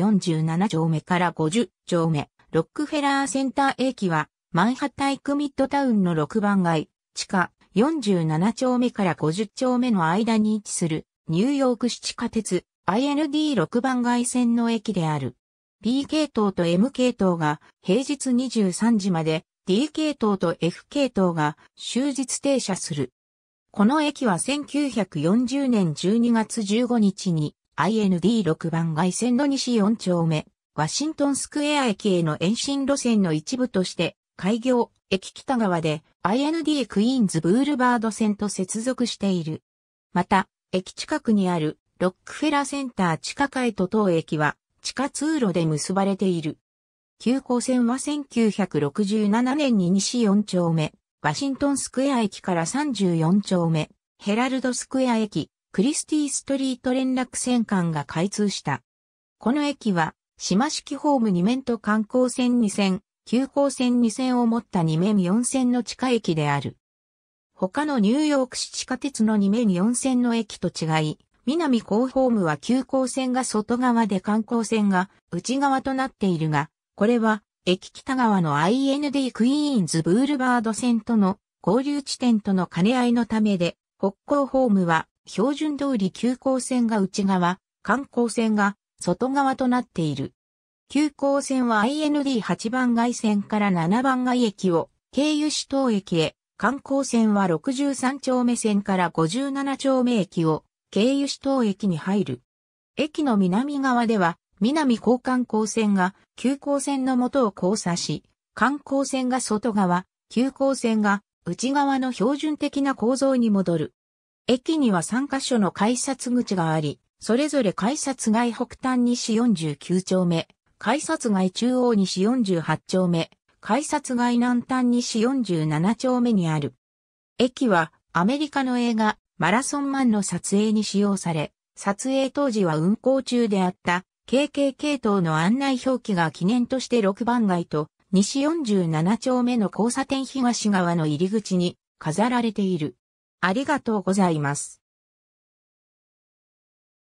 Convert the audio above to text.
47丁目から50丁目、ロックフェラーセンター駅は、マンハッタイクミッドタウンの6番街、地下47丁目から50丁目の間に位置する、ニューヨーク市地下鉄 IND6 番街線の駅である。B 系統と M 系統が平日23時まで、D 系統と F 系統が終日停車する。この駅は1940年12月15日に IND6 番外線の西4丁目、ワシントンスクエア駅への延伸路線の一部として、開業、駅北側で IND クイーンズブールバード線と接続している。また、駅近くにあるロックフェラセンター地下街と当駅は地下通路で結ばれている。急行線は1967年に西4丁目、ワシントンスクエア駅から34丁目、ヘラルドスクエア駅、クリスティストリート連絡船間が開通した。この駅は、島式ホーム2面と観光船2線、急行線2線を持った2面4線の地下駅である。他のニューヨーク市地下鉄の2面4線の駅と違い、南高ホームは急行線が外側で観光線が内側となっているが、これは駅北側の IND クイーンズブールバード線との交流地点との兼ね合いのためで、北高ホームは標準通り急行線が内側、観光線が外側となっている。急行線は IND8 番街線から7番街駅を経由市東駅へ、観光線は63丁目線から57丁目駅を経由市東駅に入る。駅の南側では南高観光線が急行線の元を交差し、観光線が外側、急行線が内側の標準的な構造に戻る。駅には3カ所の改札口があり、それぞれ改札街北端西49丁目、改札街中央西48丁目、改札街南端西47丁目にある。駅はアメリカの映画マラソンマンの撮影に使用され、撮影当時は運行中であった KKK 統の案内表記が記念として6番街と西47丁目の交差点東側の入り口に飾られている。ありがとうございます。